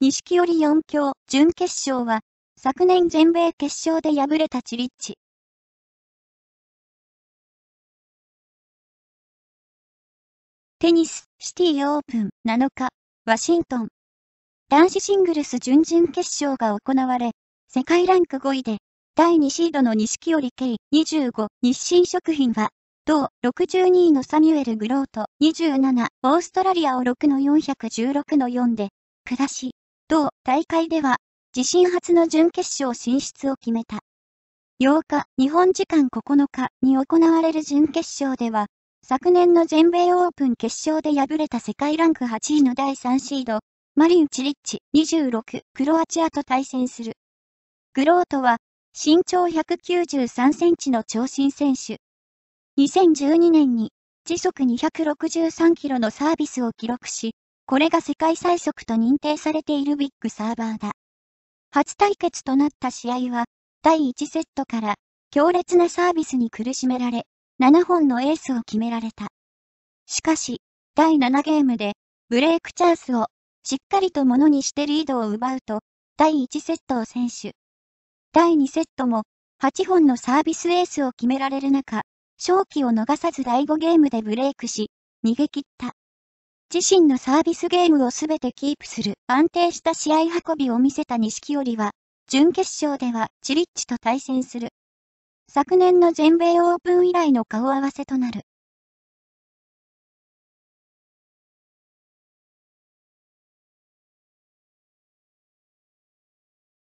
錦織4強、準決勝は、昨年全米決勝で敗れたチリッチ。テニス、シティオープン7日、ワシントン。男子シングルス準々決勝が行われ、世界ランク5位で、第2シードの錦織圭25、日清食品は、同62位のサミュエル・グロート27、オーストラリアを6の416の4で、下し、同大会では、自身初の準決勝進出を決めた。8日、日本時間9日に行われる準決勝では、昨年の全米オープン決勝で敗れた世界ランク8位の第3シード、マリン・チリッチ26クロアチアと対戦する。グロートは、身長193センチの長身選手。2012年に時速263キロのサービスを記録し、これが世界最速と認定されているビッグサーバーだ。初対決となった試合は、第1セットから強烈なサービスに苦しめられ、7本のエースを決められた。しかし、第7ゲームで、ブレイクチャンスをしっかりとものにしてリードを奪うと、第1セットを選手。第2セットも、8本のサービスエースを決められる中、勝機を逃さず第5ゲームでブレイクし、逃げ切った。自身のサービスゲームをすべてキープする安定した試合運びを見せた錦織は、準決勝ではチリッチと対戦する。昨年の全米オープン以来の顔合わせとなる。